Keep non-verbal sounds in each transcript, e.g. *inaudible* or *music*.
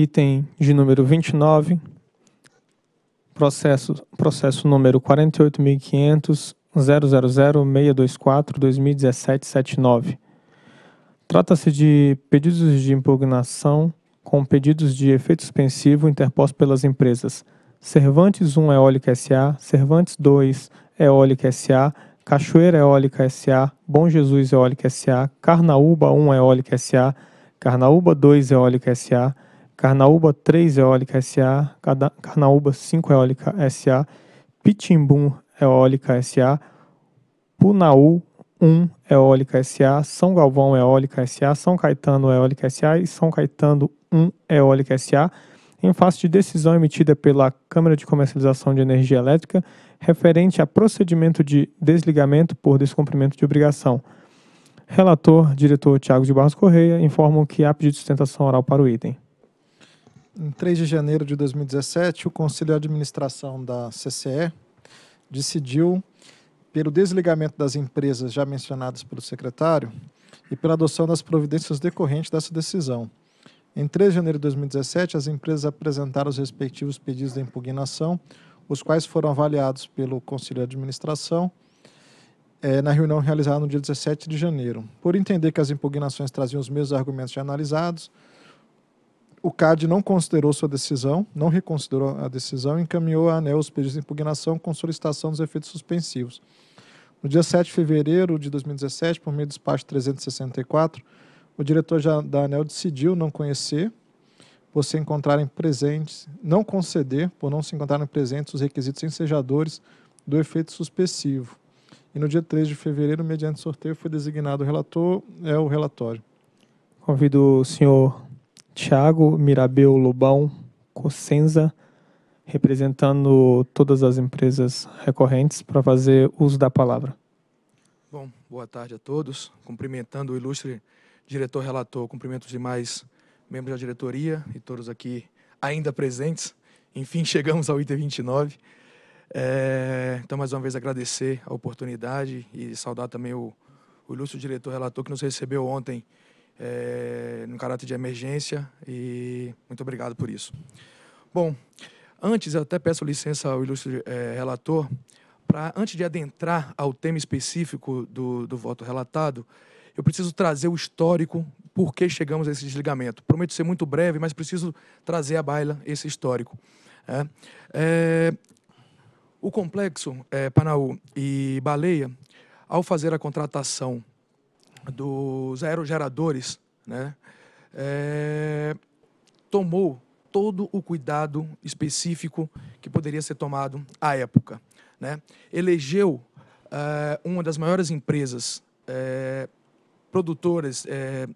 item de número 29, processo, processo número 48.500.000.624.2017.79. Trata-se de pedidos de impugnação com pedidos de efeito suspensivo interposto pelas empresas Cervantes 1 Eólica SA, Cervantes 2 Eólica SA, Cachoeira Eólica SA, Bom Jesus Eólica SA, Carnaúba 1 Eólica SA, Carnaúba 2 Eólica SA, Carnaúba 3 Eólica SA, Carnaúba 5 Eólica SA, Pitimbum Eólica SA, Punaú 1 Eólica SA, São Galvão Eólica SA, São Caetano Eólica SA e São Caetano 1 Eólica SA, em face de decisão emitida pela Câmara de Comercialização de Energia Elétrica referente a procedimento de desligamento por descumprimento de obrigação. Relator, diretor Tiago de Barros Correia, informam que há pedido de sustentação oral para o item em 3 de janeiro de 2017, o Conselho de Administração da CCE decidiu, pelo desligamento das empresas já mencionadas pelo secretário e pela adoção das providências decorrentes dessa decisão. Em 3 de janeiro de 2017, as empresas apresentaram os respectivos pedidos de impugnação, os quais foram avaliados pelo Conselho de Administração é, na reunião realizada no dia 17 de janeiro. Por entender que as impugnações traziam os mesmos argumentos já analisados, o CAD não considerou sua decisão, não reconsiderou a decisão e encaminhou a ANEL os pedidos de impugnação com solicitação dos efeitos suspensivos. No dia 7 de fevereiro de 2017, por meio do despacho 364, o diretor da ANEL decidiu não conhecer, por se encontrarem presentes, não conceder, por não se encontrarem presentes os requisitos ensejadores do efeito suspensivo. E no dia 3 de fevereiro, mediante sorteio, foi designado o relator, é o relatório. Convido o senhor Tiago Mirabeu Lobão Cossenza, representando todas as empresas recorrentes para fazer uso da palavra. Bom, boa tarde a todos. Cumprimentando o ilustre diretor relator, cumprimento os demais membros da diretoria e todos aqui ainda presentes. Enfim, *laughs* chegamos ao item 29. É, então, mais uma vez, agradecer a oportunidade e saudar também o, o ilustre diretor relator que nos recebeu ontem é, no caráter de emergência e muito obrigado por isso. Bom, antes eu até peço licença ao ilustre é, relator para antes de adentrar ao tema específico do, do voto relatado, eu preciso trazer o histórico por que chegamos a esse desligamento. Prometo ser muito breve, mas preciso trazer à baila esse histórico. É. É, o complexo é, Panaú e Baleia, ao fazer a contratação dos aerogeradores, né, é, tomou todo o cuidado específico que poderia ser tomado à época. Né? Elegeu é, uma das maiores empresas é, produtoras eh,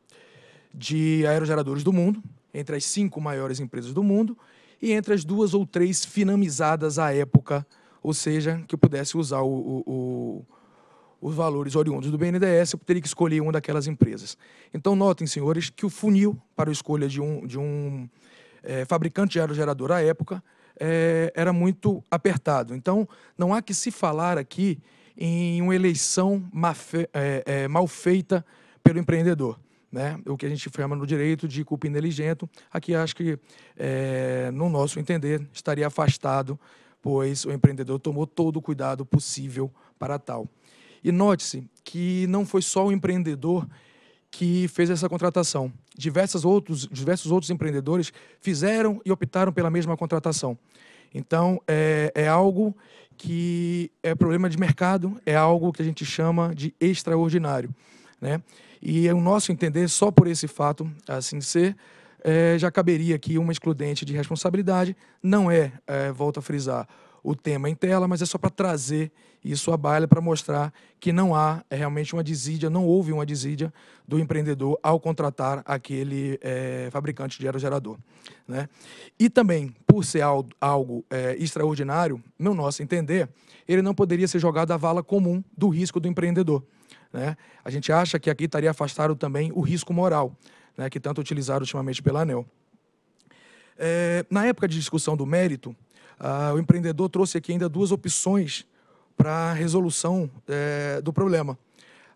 de aerogeradores do mundo, entre as cinco maiores empresas do mundo, e entre as duas ou três finamizadas à época, ou seja, que pudesse usar o, o os valores oriundos do BNDES, eu teria que escolher uma daquelas empresas. Então, notem, senhores, que o funil para a escolha de um, de um é, fabricante de aerogerador à época é, era muito apertado. Então, não há que se falar aqui em uma eleição é, é, mal feita pelo empreendedor. Né? O que a gente chama no direito de culpa inteligente, aqui acho que, é, no nosso entender, estaria afastado, pois o empreendedor tomou todo o cuidado possível para tal. E note-se que não foi só o empreendedor que fez essa contratação. Diversos outros, diversos outros empreendedores fizeram e optaram pela mesma contratação. Então, é, é algo que é problema de mercado, é algo que a gente chama de extraordinário. Né? E é o nosso entender, só por esse fato, assim ser, é, já caberia aqui uma excludente de responsabilidade. Não é, é volto a frisar, o tema em tela, mas é só para trazer isso à baila, para mostrar que não há é realmente uma desídia, não houve uma desídia do empreendedor ao contratar aquele é, fabricante de aerogerador. Né? E também, por ser algo é, extraordinário, no nosso entender, ele não poderia ser jogado à vala comum do risco do empreendedor. Né? A gente acha que aqui estaria afastado também o risco moral, né, que tanto utilizado ultimamente pela ANEL. É, na época de discussão do mérito, ah, o empreendedor trouxe aqui ainda duas opções para a resolução é, do problema.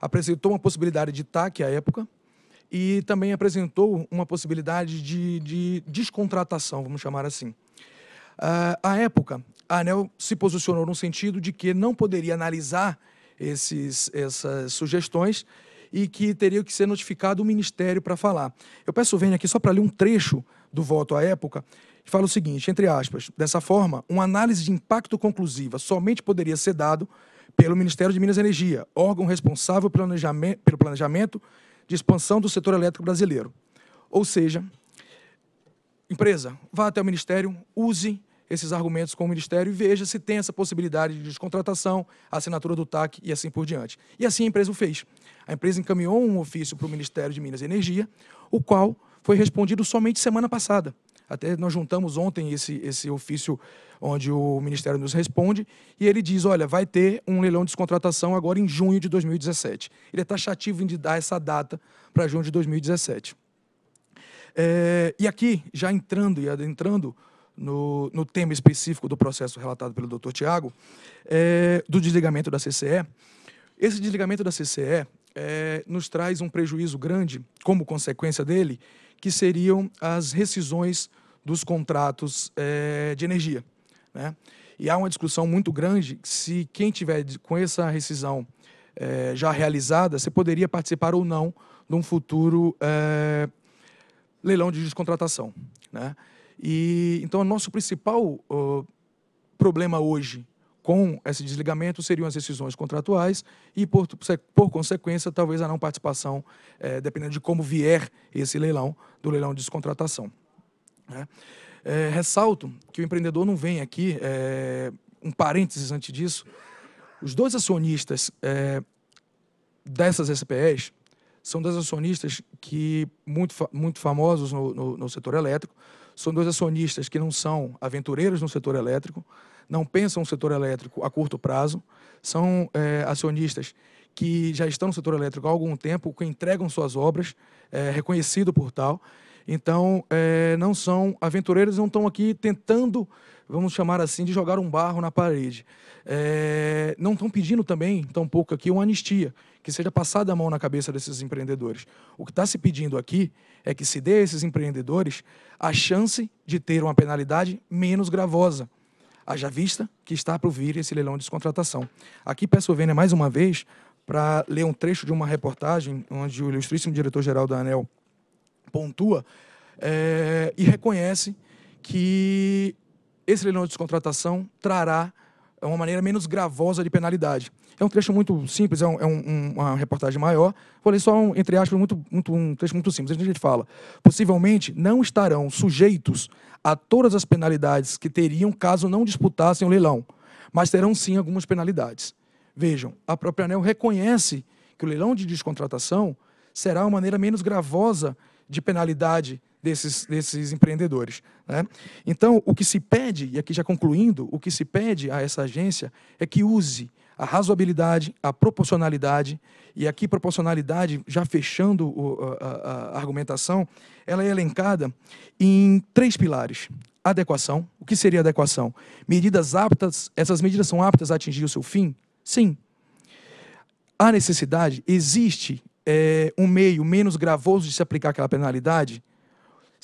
Apresentou uma possibilidade de TAC à época e também apresentou uma possibilidade de, de descontratação, vamos chamar assim. Ah, à época, a ANEL se posicionou no sentido de que não poderia analisar esses, essas sugestões e que teria que ser notificado o Ministério para falar. Eu peço o aqui só para ler um trecho do voto à época, e fala o seguinte, entre aspas, dessa forma, uma análise de impacto conclusiva somente poderia ser dado pelo Ministério de Minas e Energia, órgão responsável pelo planejamento, pelo planejamento de expansão do setor elétrico brasileiro. Ou seja, empresa, vá até o Ministério, use esses argumentos com o Ministério e veja se tem essa possibilidade de descontratação, assinatura do TAC e assim por diante. E assim a empresa o fez. A empresa encaminhou um ofício para o Ministério de Minas e Energia, o qual foi respondido somente semana passada. Até nós juntamos ontem esse, esse ofício onde o Ministério nos responde, e ele diz: olha, vai ter um leilão de descontratação agora em junho de 2017. Ele é taxativo em dar essa data para junho de 2017. É, e aqui, já entrando e adentrando no, no tema específico do processo relatado pelo doutor Tiago, é, do desligamento da CCE. Esse desligamento da CCE é, nos traz um prejuízo grande, como consequência dele, que seriam as rescisões dos contratos é, de energia. Né? E há uma discussão muito grande se quem tiver com essa rescisão é, já realizada, se poderia participar ou não de um futuro é, leilão de descontratação. Né? E então o nosso principal uh, problema hoje com esse desligamento seriam as decisões contratuais e, por, por consequência, talvez a não participação, é, dependendo de como vier esse leilão, do leilão de descontratação. Né? É, ressalto que o empreendedor não vem aqui, é, um parênteses antes disso, os dois acionistas dessas SPEs são dois acionistas que muito, muito famosos no, no, no setor elétrico, são dois acionistas que não são aventureiros no setor elétrico, não pensam no setor elétrico a curto prazo, são é, acionistas que já estão no setor elétrico há algum tempo, que entregam suas obras, é, reconhecido por tal. Então, é, não são aventureiros, não estão aqui tentando vamos chamar assim, de jogar um barro na parede. É, não estão pedindo também, tampouco aqui, uma anistia, que seja passada a mão na cabeça desses empreendedores. O que está se pedindo aqui é que se dê a esses empreendedores a chance de ter uma penalidade menos gravosa. Haja vista que está para vir esse leilão de descontratação. Aqui peço a Vênia mais uma vez para ler um trecho de uma reportagem onde o ilustríssimo diretor-geral da ANEL pontua é, e reconhece que esse leilão de descontratação trará é, uma maneira menos gravosa de penalidade. É um trecho muito simples, é, um, é um, uma reportagem maior. Vou ler só, um, entre aspas, muito, muito, um trecho muito simples. A gente fala, possivelmente não estarão sujeitos a todas as penalidades que teriam caso não disputassem o leilão, mas terão sim algumas penalidades. Vejam, a própria ANEL reconhece que o leilão de descontratação será uma maneira menos gravosa de penalidade desses, desses empreendedores. Né? Então, o que se pede, e aqui já concluindo, o que se pede a essa agência é que use a razoabilidade, a proporcionalidade, e aqui proporcionalidade, já fechando o, a, a, argumentação, ela é elencada em três pilares. Adequação. O que seria adequação? Medidas aptas, essas medidas são aptas a atingir o seu fim? Sim. A necessidade, existe é, um meio menos gravoso de se aplicar aquela penalidade?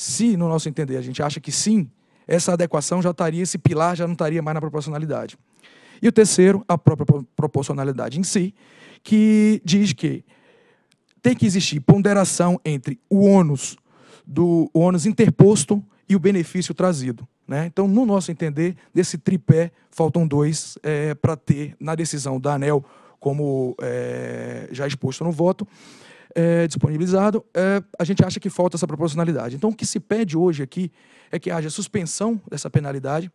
Se, no nosso entender, a gente acha que sim, essa adequação já estaria, esse pilar já não estaria mais na proporcionalidade. E o terceiro, a própria proporcionalidade em si, que diz que tem que existir ponderação entre o ônus do o ônus interposto e o benefício trazido. Né? Então, no nosso entender, desse tripé faltam dois é, para ter na decisão da ANEL, como é, já exposto no voto, é, disponibilizado, é, a gente acha que falta essa proporcionalidade. Então, o que se pede hoje aqui é que haja suspensão dessa penalidade,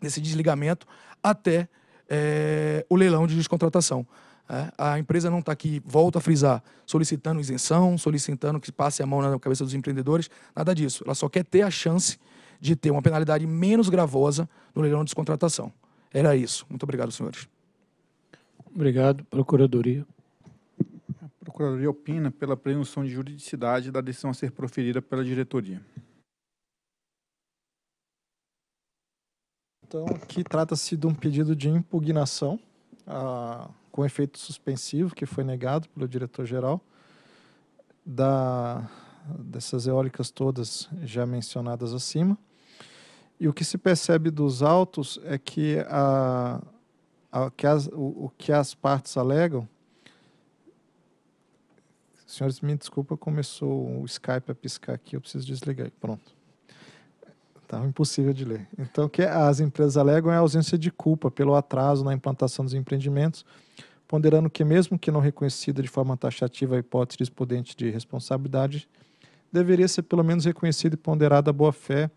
desse desligamento, até é, o leilão de descontratação. É, a empresa não está aqui, volta a frisar, solicitando isenção, solicitando que passe a mão na cabeça dos empreendedores, nada disso. Ela só quer ter a chance de ter uma penalidade menos gravosa no leilão de descontratação. Era isso. Muito obrigado, senhores. Obrigado, Procuradoria. Procuradoria opina pela presunção de juridicidade da decisão a ser proferida pela diretoria. Então, aqui trata-se de um pedido de impugnação a, ah, com efeito suspensivo, que foi negado pelo diretor-geral, dessas eólicas todas já mencionadas acima. E o que se percebe dos autos é que, a, a, que as, o, o que as partes alegam Senhores, me desculpa, começou o Skype a piscar aqui, eu preciso desligar. Pronto. estava impossível de ler. Então, o que é? as empresas alegam é a ausência de culpa pelo atraso na implantação dos empreendimentos, ponderando que, mesmo que não reconhecida de forma taxativa a hipótese despudente de responsabilidade, deveria ser pelo menos reconhecida e ponderada a boa-fé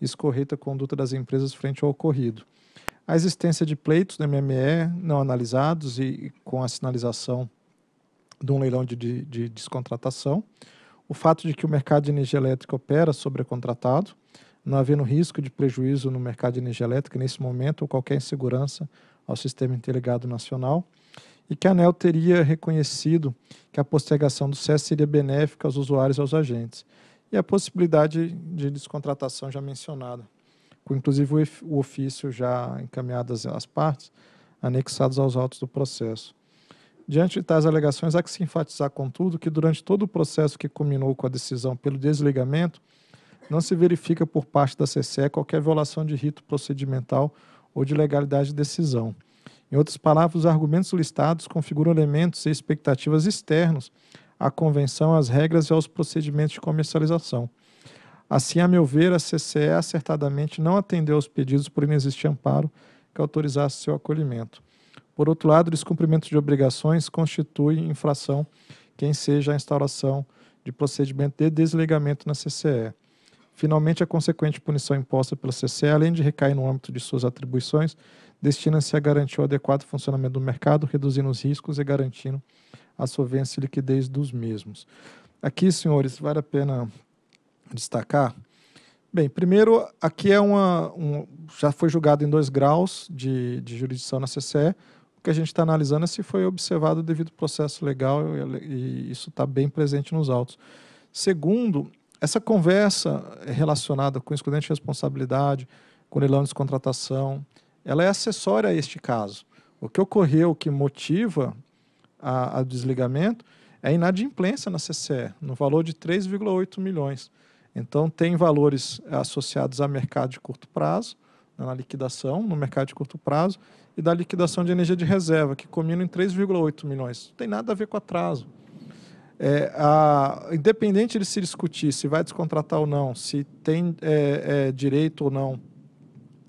e escorreita conduta das empresas frente ao ocorrido. A existência de pleitos no MME não analisados e com a sinalização de um leilão de, de, de descontratação, o fato de que o mercado de energia elétrica opera sobrecontratado, não havendo risco de prejuízo no mercado de energia elétrica nesse momento ou qualquer insegurança ao sistema interligado nacional, e que a ANEL teria reconhecido que a postergação do CES seria benéfica aos usuários e aos agentes, e a possibilidade de descontratação já mencionada, com inclusive o ofício já encaminhado às partes, anexados aos autos do processo. Diante de tais alegações, há que se enfatizar, contudo, que durante todo o processo que culminou com a decisão pelo desligamento, não se verifica por parte da CCE qualquer violação de rito procedimental ou de legalidade de decisão. Em outras palavras, os argumentos listados configuram elementos e expectativas externos à convenção, às regras e aos procedimentos de comercialização. Assim, a meu ver, a CCE acertadamente não atendeu aos pedidos por inexistir amparo que autorizasse seu acolhimento. Por outro lado, o descumprimento de obrigações constitui infração quem seja a instauração de procedimento de desligamento na CCE. Finalmente, a consequente punição imposta pela CCE, além de recair no âmbito de suas atribuições, destina-se a garantir o adequado funcionamento do mercado, reduzindo os riscos e garantindo a solvência e liquidez dos mesmos. Aqui, senhores, vale a pena destacar. Bem, primeiro, aqui é uma. Um, já foi julgado em dois graus de, de jurisdição na CCE que a gente está analisando é se foi observado devido ao processo legal e, isso está bem presente nos autos. Segundo, essa conversa relacionada com excludente de responsabilidade, com leilão de contratação, ela é acessória a este caso. O que ocorreu, o que motiva o desligamento, é inadimplência na CCE, no valor de 3,8 milhões. Então, tem valores associados a mercado de curto prazo, né, na liquidação, no mercado de curto prazo, e da liquidação de energia de reserva, que combina em 3,8 milhões. Não tem nada a ver com atraso. É, a, independente de se discutir se vai descontratar ou não, se tem é, é, direito ou não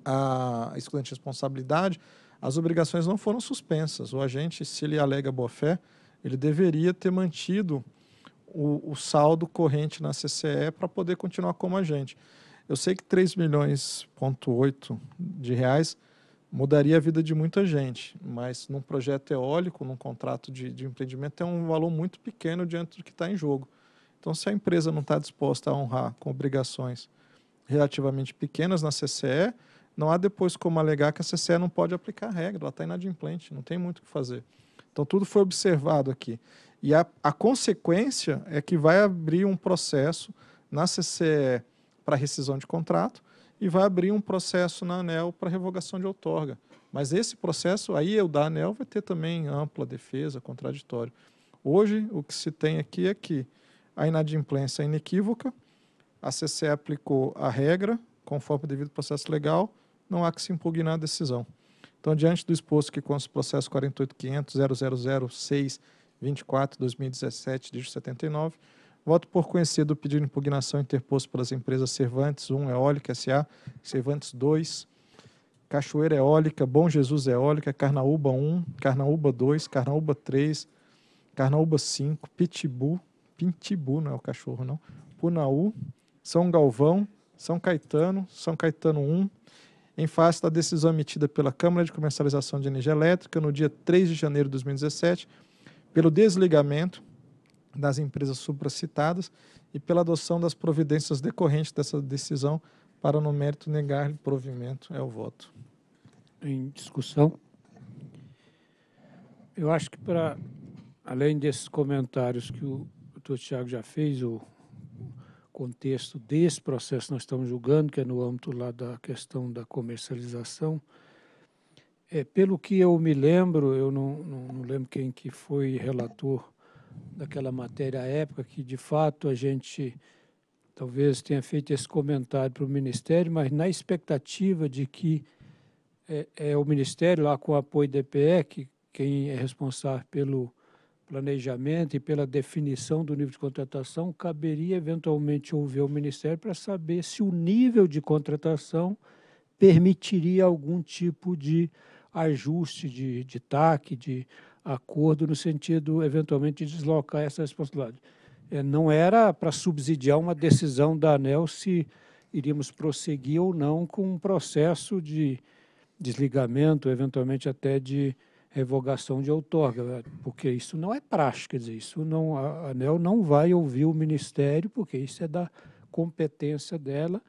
a excludente responsabilidade, as obrigações não foram suspensas. O agente, se ele alega boa-fé, ele deveria ter mantido o, o saldo corrente na CCE para poder continuar como agente. Eu sei que 3 milhões,8 de reais mudaria a vida de muita gente, mas num projeto eólico, num contrato de, de empreendimento, é um valor muito pequeno diante do que está em jogo. Então, se a empresa não está disposta a honrar com obrigações relativamente pequenas na CCE, não há depois como alegar que a CCE não pode aplicar a regra, ela está inadimplente, não tem muito o que fazer. Então, tudo foi observado aqui. E a, a consequência é que vai abrir um processo na CCE para rescisão de contrato e vai abrir um processo na ANEL para revogação de outorga. Mas esse processo, aí eu da ANEL, vai ter também ampla defesa, contraditório. Hoje, o que se tem aqui é que a inadimplência é inequívoca, a Cc aplicou a regra, conforme o devido processo legal, não há que se impugnar a decisão. Então, diante do exposto que consta o processo 48.500.006.24.2017, dígito 79, Voto por conhecer do pedido de impugnação interposto pelas empresas Cervantes 1 Eólica SA, Cervantes 2, Cachoeira Eólica, Bom Jesus Eólica, Carnaúba 1, Carnaúba 2, Carnaúba 3, Carnaúba 5, Pitibu, Pintibu não é o cachorro não, Punaú, São Galvão, São Caetano, São Caetano 1, em face da decisão emitida pela Câmara de Comercialização de Energia Elétrica no dia 3 de janeiro de 2017, pelo desligamento das empresas supracitadas e pela adoção das providências decorrentes dessa decisão para, no mérito, negar-lhe provimento. É o voto. Em discussão? Eu acho que, para além desses comentários que o doutor Tiago já fez, o contexto desse processo que nós estamos julgando, que é no âmbito lá da questão da comercialização, é, pelo que eu me lembro, eu não, não, não lembro quem que foi relator daquela matéria à época, que de fato a gente talvez tenha feito esse comentário para o Ministério, mas na expectativa de que é, é o Ministério, lá com o apoio da EPE, que quem é responsável pelo planejamento e pela definição do nível de contratação, caberia eventualmente ouvir o Ministério para saber se o nível de contratação permitiria algum tipo de ajuste de, de TAC, de acordo no sentido, eventualmente, de deslocar essa responsabilidade. É, não era para subsidiar uma decisão da ANEL se iríamos prosseguir ou não com um processo de desligamento, eventualmente até de revogação de outorga, né? porque isso não é prática, quer dizer, isso não, a ANEL não vai ouvir o Ministério, porque isso é da competência dela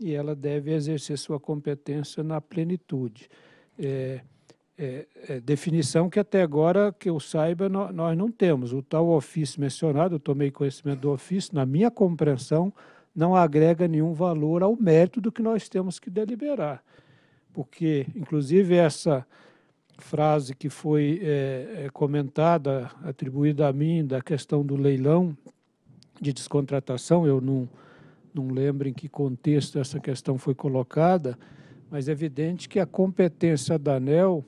e ela deve exercer sua competência na plenitude. É, é, é, definição que até agora, que eu saiba, no, nós não temos. O tal ofício mencionado, eu tomei conhecimento do ofício, na minha compreensão, não agrega nenhum valor ao mérito do que nós temos que deliberar. Porque, inclusive, essa frase que foi é, é comentada, atribuída a mim, da questão do leilão de descontratação, eu não, não lembro em que contexto essa questão foi colocada, mas é evidente que a competência da ANEL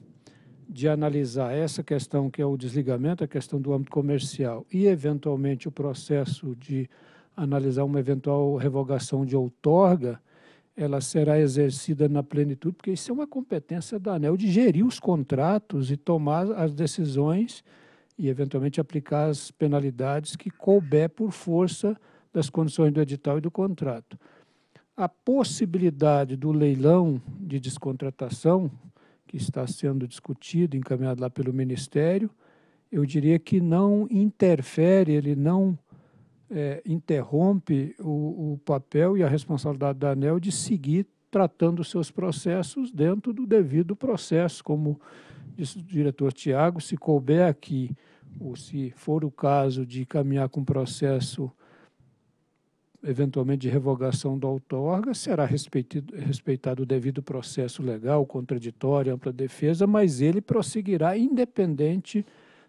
de analisar essa questão que é o desligamento, a questão do âmbito comercial e, eventualmente, o processo de analisar uma eventual revogação de outorga, ela será exercida na plenitude, porque isso é uma competência da ANEL de gerir os contratos e tomar as decisões e, eventualmente, aplicar as penalidades que couber por força das condições do edital e do contrato. A possibilidade do leilão de descontratação, que está sendo discutido, encaminhado lá pelo Ministério, eu diria que não interfere, ele não é, interrompe o, o, papel e a responsabilidade da ANEL de seguir tratando seus processos dentro do devido processo, como disse o diretor Tiago, se couber aqui, ou se for o caso de caminhar com processo eventualmente de revogação da outorga, será respeitado, o devido processo legal, contraditório, ampla defesa, mas ele prosseguirá independente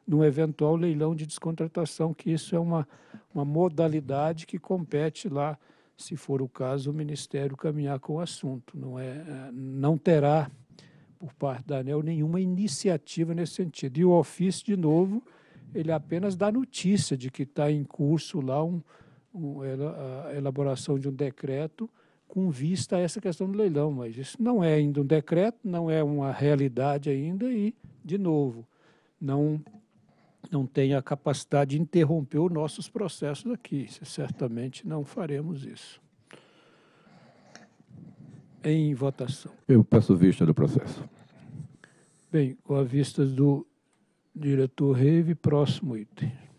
de um eventual leilão de descontratação, que isso é uma, uma modalidade que compete lá, se for o caso, o Ministério caminhar com o assunto. Não, é, é não terá, por parte da ANEL, nenhuma iniciativa nesse sentido. E o ofício, de novo, ele apenas dá notícia de que está em curso lá um a elaboração de um decreto com vista a essa questão do leilão, mas isso não é ainda um decreto, não é uma realidade ainda e, de novo, não, não tem a capacidade de interromper os nossos processos aqui. Certamente não faremos isso. Em votação. Eu peço vista do processo. Bem, com a vista do diretor Reve, próximo item.